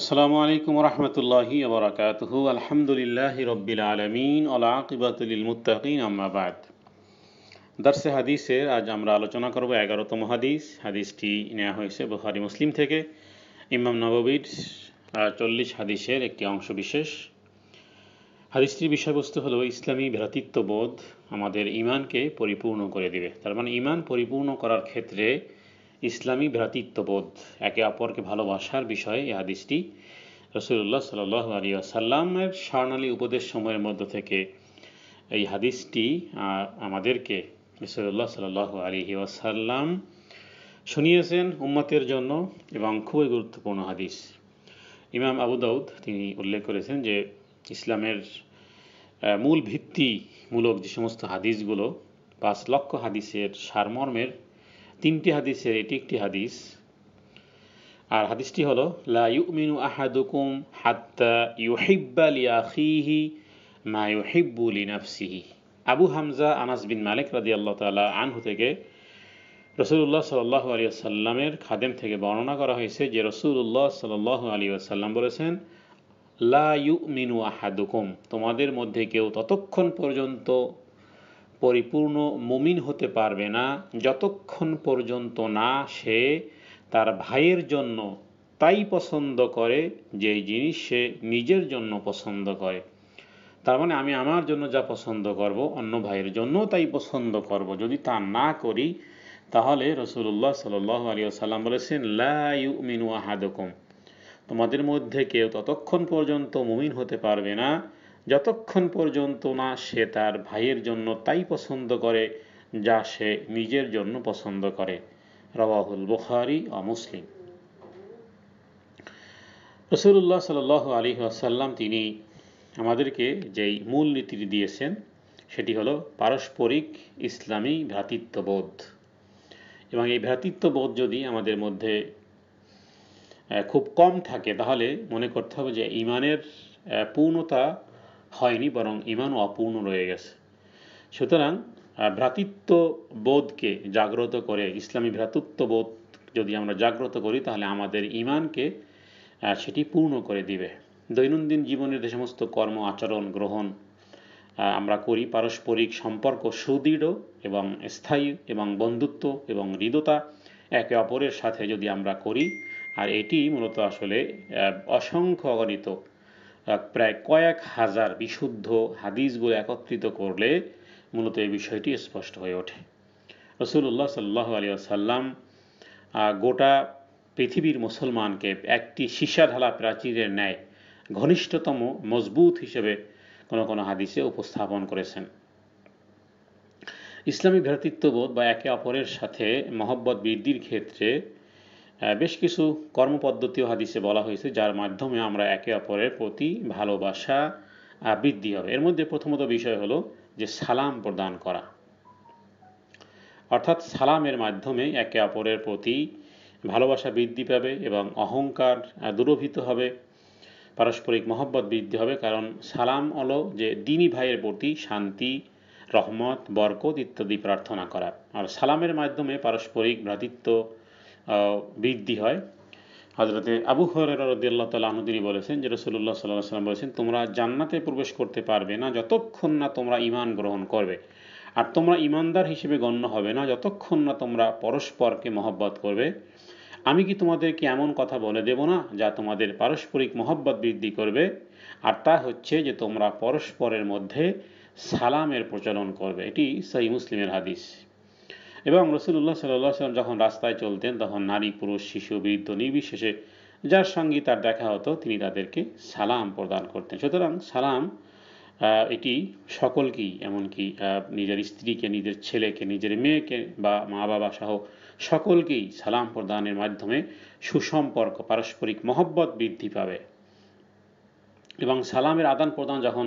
আসসালামু আলাইকুম রহমতুল্লাহি আবরাকাতহু আলহামদুলিল্লাহ রব্বিল আলমিন আলাকিবাতুল মুতাকিন আম্মাবাদ দার্সে হাদিসের আজ আমরা আলোচনা করব এগারোতম হাদিস হাদিসটি নেওয়া হয়েছে বুহারি মুসলিম থেকে ইমাম নববীর চল্লিশ হাদিসের একটি অংশ বিশেষ হাদিসটির বিষয়বস্তু হলো ইসলামী ভ্রাতৃত্ববোধ আমাদের ইমানকে পরিপূর্ণ করে দিবে তার মানে ইমান পরিপূর্ণ করার ক্ষেত্রে ইসলামী ভ্রাতৃত্ববোধ একে অপরকে ভালোবাসার বিষয়ে এই হাদিসটি রসুল্লাহ সাল আলী আসাল্লামের স্বর্ণালী উপদেশ সময়ের মধ্য থেকে এই হাদিসটি আমাদেরকে রসুল্লাহ সাল আলী আসাল্লাম শুনিয়েছেন উম্মতের জন্য এবং খুবই গুরুত্বপূর্ণ হাদিস ইমাম আবু দাউদ তিনি উল্লেখ করেছেন যে ইসলামের মূল ভিত্তিমূলক যে সমস্ত হাদিসগুলো পাঁচ লক্ষ হাদিসের সারমর্মের তিনটি হাদিসের এটি একটি হাদিস আর হাদিসটি হলো লা ইউমিনু আহাদুকুম হাত্তা ইউহিব্বা লিয়াখিহি মা ইউহিব্বু লিনাফসিহি আবু হামজা আনাস বিন মালিক রাদিয়াল্লাহু তাআলা আনহু থেকে রসুল্লাহ সাল্লাহ আলী আসাল্লামের খাদেম থেকে বর্ণনা করা হয়েছে যে রসুল্লাহ সাল্লাহ আলী আসাল্লাম বলেছেন লা ইউ মিনু আহাদুকুম তোমাদের মধ্যে কেউ ততক্ষণ পর্যন্ত পরিপূর্ণ মুমিন হতে পারবে না যতক্ষণ পর্যন্ত না সে তার ভাইয়ের জন্য তাই পছন্দ করে যে জিনিস সে নিজের জন্য পছন্দ করে তার মানে আমি আমার জন্য যা পছন্দ করব অন্য ভাইয়ের জন্য তাই পছন্দ করব যদি তা না করি তাহলে রসুল্লাহ সাল আলী সাল্লাম বলেছেন লাইউ মিনু আহাদকম তোমাদের মধ্যে কেউ ততক্ষণ পর্যন্ত মুমিন হতে পারবে না যতক্ষণ পর্যন্ত না সে তার ভাইয়ের জন্য তাই পছন্দ করে যা সে নিজের জন্য পছন্দ করে রবাহুল বুখারি ও মুসলিম রসুল্লাহ সাল আলী আসাল্লাম তিনি আমাদেরকে যেই মূল নীতি দিয়েছেন সেটি হলো পারস্পরিক ইসলামী ভ্রাতৃত্ববোধ এবং এই ভ্রাতৃত্ববোধ যদি আমাদের মধ্যে খুব কম থাকে তাহলে মনে করতে হবে যে ইমানের পূর্ণতা হয়নি বরং ইমানও অপূর্ণ রয়ে গেছে সুতরাং ভ্রাতৃত্ব বোধকে জাগ্রত করে ইসলামী ভ্রাতৃত্ব বোধ যদি আমরা জাগ্রত করি তাহলে আমাদের ইমানকে সেটি পূর্ণ করে দিবে দৈনন্দিন জীবনের যে সমস্ত কর্ম আচরণ গ্রহণ আমরা করি পারস্পরিক সম্পর্ক সুদৃঢ় এবং স্থায়ী এবং বন্ধুত্ব এবং হৃদতা একে অপরের সাথে যদি আমরা করি আর এটি মূলত আসলে অসংখ্য অগণিত প্রায় কয়েক হাজার বিশুদ্ধ হাদিসগুলো একত্রিত করলে মূলত এই বিষয়টি স্পষ্ট হয়ে ওঠে রসুল্লাহ সাল্লাহ আলী আসাল্লাম গোটা পৃথিবীর মুসলমানকে একটি সীসা ঢালা প্রাচীরের ন্যায় ঘনিষ্ঠতম মজবুত হিসেবে কোনো কোনো হাদিসে উপস্থাপন করেছেন ইসলামী ভ্রাতৃত্ববোধ বা একে অপরের সাথে মহব্বত বৃদ্ধির ক্ষেত্রে হ্যাঁ, বেশ কিছু কর্মপদ্ধতিও হাদিসে বলা হয়েছে যার মাধ্যমে আমরা একে অপরের প্রতি ভালোবাসা বৃদ্ধি হবে এর মধ্যে প্রথমত বিষয় হলো যে সালাম প্রদান করা অর্থাৎ সালামের মাধ্যমে একে অপরের প্রতি ভালোবাসা বৃদ্ধি পাবে এবং অহংকার দূরভীত হবে পারস্পরিক মহব্বত বৃদ্ধি হবে কারণ সালাম হলো যে দিনী ভাইয়ের প্রতি শান্তি রহমত বরকত ইত্যাদি প্রার্থনা করা আর সালামের মাধ্যমে পারস্পরিক ভ্রাতৃত্ব বৃদ্ধি হয় হজরতে আবু হরদ্দাল্লাহ তাল আহমদিনী বলেছেন যে রসুল্লাহ সাল্লাহ সাল্লাম বলেছেন তোমরা জান্নাতে প্রবেশ করতে পারবে না যতক্ষণ না তোমরা ইমান গ্রহণ করবে আর তোমরা ইমানদার হিসেবে গণ্য হবে না যতক্ষণ না তোমরা পরস্পরকে মহব্বত করবে আমি কি তোমাদেরকে এমন কথা বলে দেব না যা তোমাদের পারস্পরিক মহব্বত বৃদ্ধি করবে আর তা হচ্ছে যে তোমরা পরস্পরের মধ্যে সালামের প্রচলন করবে এটি সহি মুসলিমের হাদিস এবং রসুল্লাহ সাল্লাহ সাল্লাম যখন রাস্তায় চলতেন তখন নারী পুরুষ শিশু বৃদ্ধ নির্বিশেষে যার সঙ্গে তার দেখা হতো তিনি তাদেরকে সালাম প্রদান করতেন সুতরাং সালাম এটি সকলকেই এমনকি নিজের স্ত্রীকে নিজের ছেলেকে নিজের মেয়েকে বা মা বাবা সহ সকলকেই সালাম প্রদানের মাধ্যমে সুসম্পর্ক পারস্পরিক মহব্বত বৃদ্ধি পাবে এবং সালামের আদান প্রদান যখন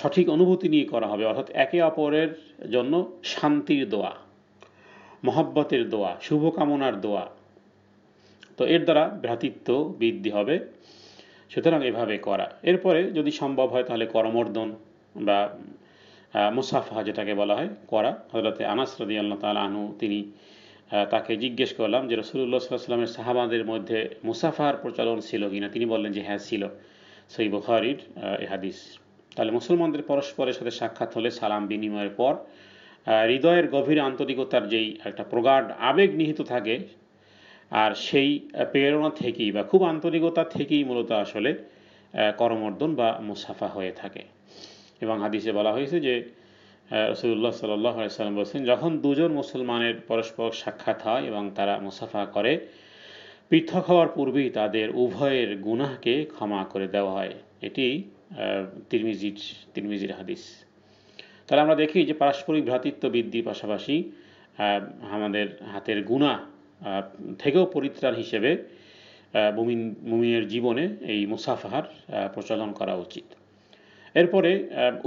সঠিক অনুভূতি নিয়ে করা হবে অর্থাৎ একে অপরের জন্য শান্তির দোয়া মহাব্বতের দোয়া শুভকামনার দোয়া তো এর দ্বারা ভ্রাতৃত্ব বৃদ্ধি হবে সুতরাং এভাবে করা এরপরে যদি সম্ভব হয় তাহলে করমর্দন বা মুসাফা যেটাকে বলা হয় করা হজরতে আনাস রদি আল্লাহ তালা আনু তিনি তাকে জিজ্ঞেস করলাম যে রসুল্লাহ সাল্লামের সাহাবাদের মধ্যে মুসাফার প্রচলন ছিল কিনা তিনি বললেন যে হ্যাঁ ছিল সই বখারির হাদিস তাহলে মুসলমানদের পরস্পরের সাথে সাক্ষাৎ হলে সালাম বিনিময়ের পর হৃদয়ের গভীর আন্তরিকতার যেই একটা প্রগাঢ় আবেগ নিহিত থাকে আর সেই প্রেরণা থেকেই বা খুব আন্তরিকতা থেকেই মূলত আসলে করমর্দন বা মুসাফা হয়ে থাকে এবং হাদিসে বলা হয়েছে যে রসুল্লাহ সাল্লাম বলছেন যখন দুজন মুসলমানের পরস্পর সাক্ষাৎ হয় এবং তারা মুসাফা করে পৃথক হওয়ার পূর্বেই তাদের উভয়ের গুনাহকে ক্ষমা করে দেওয়া হয় এটি তিরমিজির তিরমিজির হাদিস তাহলে আমরা দেখি যে পারস্পরিক ভ্রাতৃত্ব বৃদ্ধির পাশাপাশি আমাদের হাতের গুণা থেকেও পরিত্রাণ হিসেবে মুমিন মুমিনের জীবনে এই মুসাফাহার প্রচলন করা উচিত এরপরে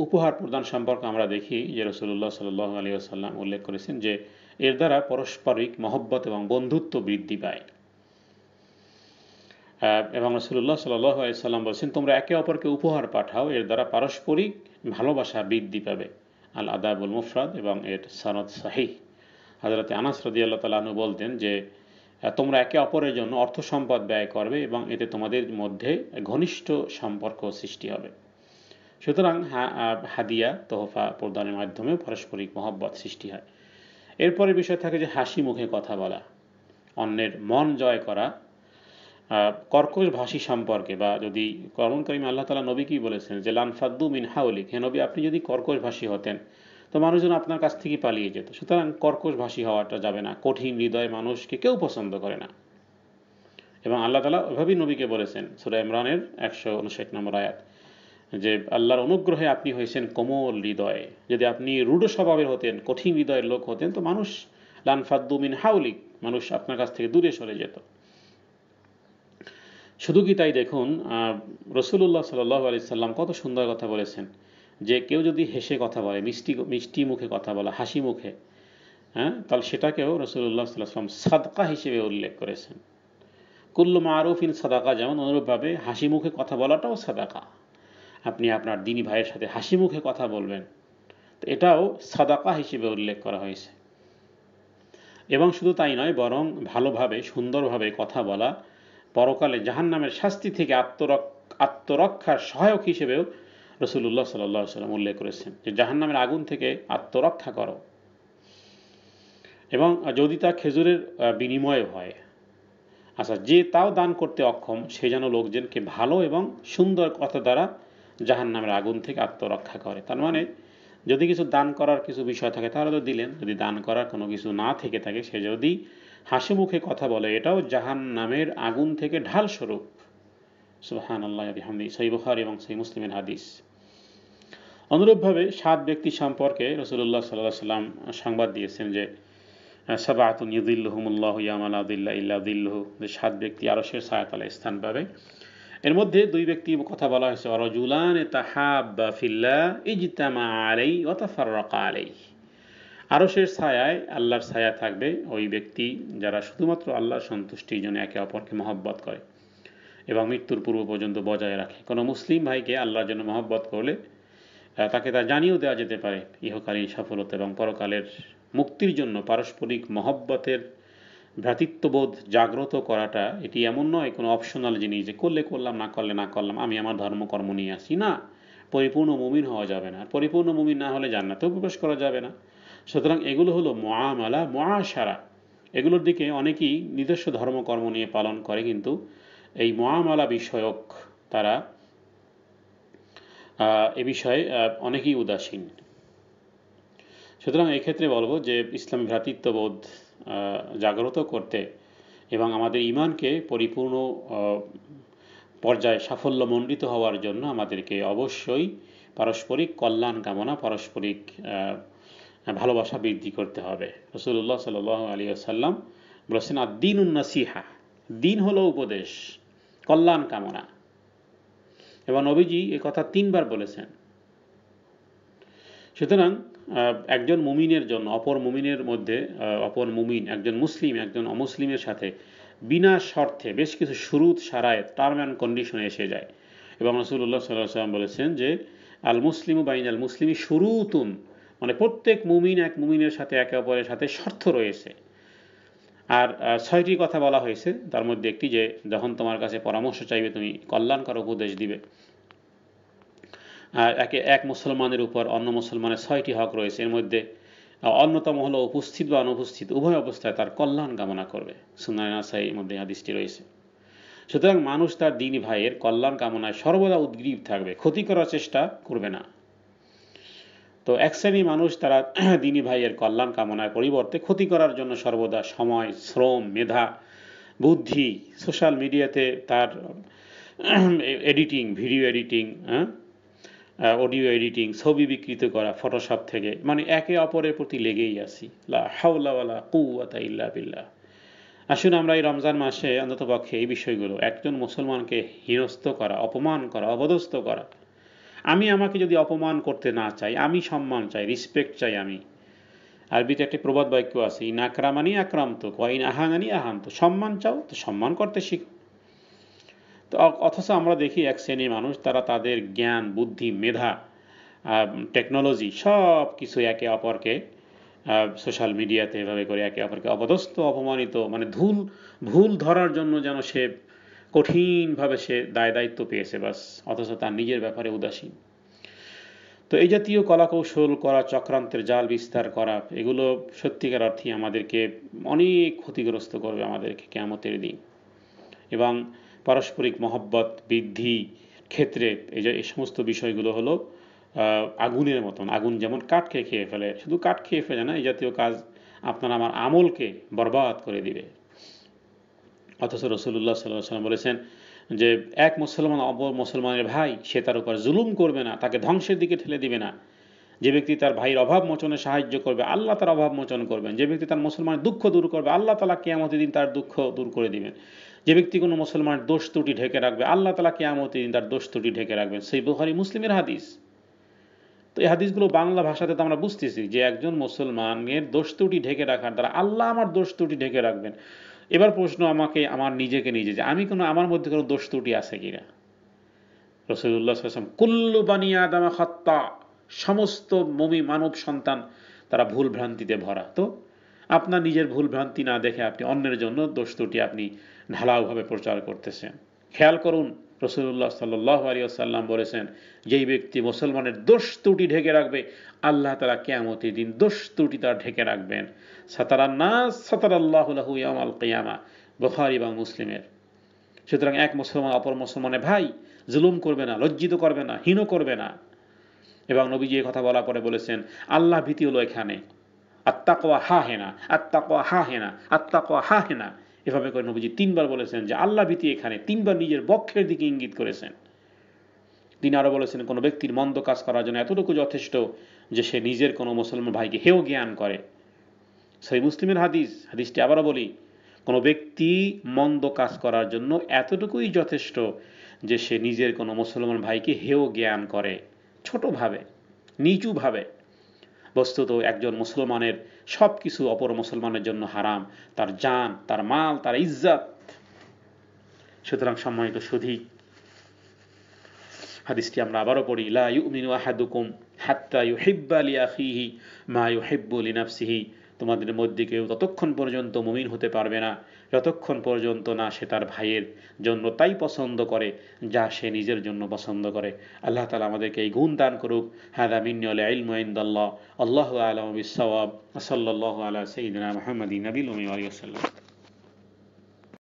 উপহার প্রদান সম্পর্কে আমরা দেখি যে রসুল্লাহ সাল আলী আসাল্লাম উল্লেখ করেছেন যে এর দ্বারা পারস্পরিক মহব্বত এবং বন্ধুত্ব বৃদ্ধি পায় এবং রসুল্লাহ সাল আলিয়া সাল্লাম বলছেন তোমরা একে অপরকে উপহার পাঠাও এর দ্বারা পারস্পরিক ভালোবাসা বৃদ্ধি পাবে আল আদাবুল মুফরাদ এবং এর সানদ সাহি হাজরত আনাস রদি আল্লাহ তালু বলতেন যে তোমরা একে অপরের জন্য অর্থ সম্পদ ব্যয় করবে এবং এতে তোমাদের মধ্যে ঘনিষ্ঠ সম্পর্ক সৃষ্টি হবে সুতরাং হাদিয়া তোহফা প্রদানের মাধ্যমে পারস্পরিক মহব্বত সৃষ্টি হয় এরপরে বিষয় থাকে যে হাসি মুখে কথা বলা অন্যের মন জয় করা কর্কশ ভাষী সম্পর্কে বা যদি করণ করিম আল্লাহ তালা নবী কি বলেছেন যে লানফাদ্দু মিন হাউলিক হে নবী আপনি যদি কর্কশ ভাষী হতেন তো মানুষজন আপনার কাছ থেকে পালিয়ে যেত সুতরাং কর্কশ ভাষী হওয়াটা যাবে না কঠিন হৃদয় মানুষকে কেউ পছন্দ করে না এবং আল্লাহ তালা ওইভাবেই নবীকে বলেছেন সুরা ইমরানের একশো উনষাট নম্বর আয়াত যে আল্লাহর অনুগ্রহে আপনি হয়েছেন কোমল হৃদয়ে যদি আপনি রূঢ় স্বভাবের হতেন কঠিন হৃদয়ের লোক হতেন তো মানুষ লানফাদ্দু মিন হাউলিক মানুষ আপনার কাছ থেকে দূরে সরে যেত শুধু কি তাই দেখুন রসুল্লাহ সাল্লাহ আলি সাল্লাম কত সুন্দর কথা বলেছেন যে কেউ যদি হেসে কথা বলে মিষ্টি মিষ্টি মুখে কথা বলে হাসি মুখে হ্যাঁ তাহলে সেটাকেও রসুল্লাহ সাল্লাম সাদকা হিসেবে উল্লেখ করেছেন কুল্লু মারুফিন সাদাকা যেমন অনুরূপভাবে হাসি মুখে কথা বলাটাও সাদাকা আপনি আপনার দিনী ভাইয়ের সাথে হাসি মুখে কথা বলবেন তো এটাও সাদাকা হিসেবে উল্লেখ করা হয়েছে এবং শুধু তাই নয় বরং ভালোভাবে সুন্দরভাবে কথা বলা পরকালে জাহান্নামের শাস্তি থেকে আত্মরক্ষার সহায়ক হিসেবেও রসুল্লাহ সাল্লাহ সাল্লাম উল্লেখ করেছেন যে জাহান্নামের আগুন থেকে আত্মরক্ষা করো এবং যদি তা খেজুরের বিনিময়ে হয় আচ্ছা যে তাও দান করতে অক্ষম সে যেন লোকজনকে ভালো এবং সুন্দর কথা দ্বারা জাহান্নামের আগুন থেকে আত্মরক্ষা করে তার মানে যদি কিছু দান করার কিছু বিষয় থাকে তাহলে তো দিলেন যদি দান করার কোনো কিছু না থেকে থাকে সে যদি হাসি মুখে কথা বলে এটাও জাহান নামের আগুন থেকে ঢাল স্বরূপ সুহান আল্লাহ সই বুখার এবং সই মুসলিমের হাদিস অনুরূপভাবে সাত ব্যক্তি সম্পর্কে রসুল্লাহ সাল্লাহ সাল্লাম সংবাদ দিয়েছেন যে সাবাতুন ইউদুল্লাহমুল্লাহ ইয়ামান আদিল্লা ইল্লাদিল্লাহ যে সাত ব্যক্তি আরো সে সায়াতলা স্থান পাবে এর মধ্যে দুই ব্যক্তি কথা বলা হয়েছে অরজুলান তাহাব ফিল্লা ইজতামা আলাই ওতাফার রকা আলাই সে ছায়ায় আল্লাহর ছায়া থাকবে ওই ব্যক্তি যারা শুধুমাত্র আল্লাহর সন্তুষ্টির জন্য একে অপরকে মহব্বত করে এবং মৃত্যুর পূর্ব পর্যন্ত বজায় রাখে কোনো মুসলিম ভাইকে আল্লাহর জন্য মহব্বত করলে তাকে তা জানিয়েও দেওয়া যেতে পারে ইহকালীন সফলতা এবং পরকালের মুক্তির জন্য পারস্পরিক মহব্বতের ভ্রাতৃত্ববোধ জাগ্রত করাটা এটি এমন নয় কোনো অপশনাল জিনিস যে করলে করলাম না করলে না করলাম আমি আমার ধর্মকর্ম নিয়ে আসি না পরিপূর্ণ মুমিন হওয়া যাবে না পরিপূর্ণ মুমিন না হলে জান্নাতেও প্রবেশ করা যাবে না সুতরাং এগুলো হলো মহামালা মহাসারা এগুলোর দিকে অনেকেই নিজস্ব ধর্মকর্ম নিয়ে পালন করে কিন্তু এই মহামালা বিষয়ক তারা এ বিষয়ে অনেকেই উদাসীন সুতরাং এক্ষেত্রে বলবো যে ইসলাম ভ্রাতৃত্ববোধ জাগ্রত করতে এবং আমাদের ইমানকে পরিপূর্ণ পর্যায়ে সাফল্যমণ্ডিত হওয়ার জন্য আমাদেরকে অবশ্যই পারস্পরিক কল্যাণ কামনা পারস্পরিক হ্যাঁ, ভালোবাসা বৃদ্ধি করতে হবে রসুল্লাহ সাল আলী আসাল্লাম বলেছেন আর দিন উন্নাসিহা দিন হলো উপদেশ কল্যাণ কামনা এবং নবীজি এ কথা তিনবার বলেছেন সুতরাং একজন মুমিনের জন্য অপর মুমিনের মধ্যে অপর মুমিন একজন মুসলিম একজন অমুসলিমের সাথে বিনা শর্তে বেশ কিছু সুরুত সারায় টার্ম অ্যান্ড কন্ডিশনে এসে যায় এবং রসুল্লাহ সাল্লাহ সাল্লাম বলেছেন যে আল মুসলিম বাইন আল মুসলিমি শুরুতুন মানে প্রত্যেক মুমিন এক মুমিনের সাথে একে অপরের সাথে স্বার্থ রয়েছে আর ছয়টি কথা বলা হয়েছে তার মধ্যে একটি যে যখন তোমার কাছে পরামর্শ চাইবে তুমি কল্যাণকর উপদেশ দিবে আর একে এক মুসলমানের উপর অন্য মুসলমানের ছয়টি হক রয়েছে এর মধ্যে অন্যতম হলো উপস্থিত বা অনুপস্থিত উভয় অবস্থায় তার কল্যাণ কামনা করবে সুনায়নাসাই এর মধ্যে আদিষ্টি রয়েছে সুতরাং মানুষ তার দিন ভাইয়ের কল্যাণ কামনায় সর্বদা উদ্গ্রীব থাকবে ক্ষতি করার চেষ্টা করবে না তো এক শ্রেণী মানুষ তারা দিনী ভাইয়ের কল্যাণ কামনার পরিবর্তে ক্ষতি করার জন্য সর্বদা সময় শ্রম মেধা বুদ্ধি সোশ্যাল মিডিয়াতে তার এডিটিং ভিডিও এডিটিং হ্যাঁ? অডিও এডিটিং ছবি বিকৃত করা ফটোশপ থেকে মানে একে অপরের প্রতি লেগেই আছি হাউলাওয়ালা কুয়াতা ইল্লা বিল্লা আসুন আমরা এই রমজান মাসে অন্ততপক্ষে এই বিষয়গুলো একজন মুসলমানকে হিরস্ত করা অপমান করা অবদস্ত করা আমি আমাকে যদি অপমান করতে না চাই আমি সম্মান চাই রিসপেক্ট চাই আমি আরবিতে একটি প্রবাদ বাক্য আছে ইন আক্রামানি আক্রান্ত কইন আহাঙানি আহান্ত সম্মান চাও তো সম্মান করতে শিখ তো অথচ আমরা দেখি এক শ্রেণীর মানুষ তারা তাদের জ্ঞান বুদ্ধি মেধা টেকনোলজি সব কিছু একে অপরকে সোশ্যাল মিডিয়াতে এভাবে করে একে অপরকে অপদস্থ অপমানিত মানে ধুল ভুল ধরার জন্য যেন সে কঠিনভাবে সে দায় দায়িত্ব পেয়েছে বাস অথচ তার নিজের ব্যাপারে উদাসীন তো এই জাতীয় কলাকৌশল করা চক্রান্তের জাল বিস্তার করা এগুলো সত্যিকার অর্থে আমাদেরকে অনেক ক্ষতিগ্রস্ত করবে আমাদেরকে কেমতের দিন এবং পারস্পরিক মহব্বত বৃদ্ধি ক্ষেত্রে এই যে এই সমস্ত বিষয়গুলো হলো আগুনের মতন আগুন যেমন কাঠকে খেয়ে ফেলে শুধু কাঠ খেয়ে ফেলে না এই জাতীয় কাজ আপনার আমার আমলকে বরবাদ করে দিবে অথচ রসুল্লাহ সাল্লাম বলেছেন যে এক মুসলমান অপর মুসলমানের ভাই সে তার উপর জুলুম করবে না তাকে ধ্বংসের দিকে ঠেলে দিবে না যে ব্যক্তি তার ভাইয়ের অভাব মোচনে সাহায্য করবে আল্লাহ তার অভাব মোচন করবেন যে ব্যক্তি তার মুসলমানের দুঃখ দূর করবে আল্লাহ তালা কেয়ামতি দিন তার দুঃখ দূর করে দিবেন যে ব্যক্তি কোনো মুসলমানের দোষ ত্রুটি ঢেকে রাখবে আল্লাহ তালা কেয়ামতি দিন তার দোষ ত্রুটি ঢেকে রাখবেন সেই বুহারি মুসলিমের হাদিস তো এই হাদিসগুলো বাংলা ভাষাতে তো আমরা বুঝতেছি যে একজন মুসলমানের দোষ ত্রুটি ঢেকে রাখার দ্বারা আল্লাহ আমার দোষ ত্রুটি ঢেকে রাখবেন এবার প্রশ্ন আমাকে আমার নিজেকে নিজে যে আমি কোনো আমার মধ্যে কোনো দোষ ত্রুটি আছে কিনা না কুল্লু বানিয়া আদামা হত্যা সমস্ত মমি মানব সন্তান তারা ভুল ভ্রান্তিতে ভরা তো আপনার নিজের ভুল ভ্রান্তি না দেখে আপনি অন্যের জন্য দোষ ত্রুটি আপনি ঢালাওভাবে প্রচার করতেছেন খেয়াল করুন রসুল্লাহ সাল্লাহ আলিয়াল্লাম বলেছেন যেই ব্যক্তি মুসলমানের দোষ ত্রুটি ঢেকে রাখবে আল্লাহ তারা কেমতি দিন দোষ ত্রুটি তারা ঢেকে রাখবেন সাতারান্নাস সাতারাল্লাহুলাহু ইয়ামাল কিয়ামা বখারি এবং মুসলিমের সুতরাং এক মুসলমান অপর মুসলমানে ভাই জুলুম করবে না লজ্জিত করবে না হীন করবে না এবং নবীজি এই কথা বলার পরে বলেছেন আল্লাহ ভীতি হলো এখানে আত্মা কোয়া হা হেনা আত্মা কোয়া হা হেনা আত্মা কোয়া হা হেনা এভাবে করে নবীজি তিনবার বলেছেন যে আল্লাহ ভীতি এখানে তিনবার নিজের বক্ষের দিকে ইঙ্গিত করেছেন তিনি আরও বলেছেন কোনো ব্যক্তির মন্দ কাজ করার জন্য এতটুকু যথেষ্ট যে সে নিজের কোনো মুসলমান ভাইকে হেও জ্ঞান করে সেই মুসলিমের হাদিস হাদিসটি আবারও বলি কোনো ব্যক্তি মন্দ কাজ করার জন্য এতটুকুই যথেষ্ট যে সে নিজের কোনো মুসলমান ভাইকে হেও জ্ঞান করে ছোটোভাবে নিচুভাবে বস্তুত একজন মুসলমানের সব কিছু অপর মুসলমানের জন্য হারাম তার যান তার মাল তার ইজ্জাত সুতরাং সম্মানিত সুধী হাদিসটি আমরা আবারও পড়ি লা ইউমিনু আহাদুকুম হাত্তা ইউহিব্বা লি মা ইউহিব্বু লি নাফসিহি তোমাদের মধ্যে কেউ ততক্ষণ পর্যন্ত মুমিন হতে পারবে না যতক্ষণ পর্যন্ত না সে তার ভাইয়ের জন্য তাই পছন্দ করে যা সে নিজের জন্য পছন্দ করে আল্লাহ তালা আমাদেরকে এই গুণ দান করুক হাদা মিন্নল ইলম ইন্দাল্লাহ আল্লাহ আলম বিসাব সাল্লাহ আলা সঈদিনা মাহমদিন নবীল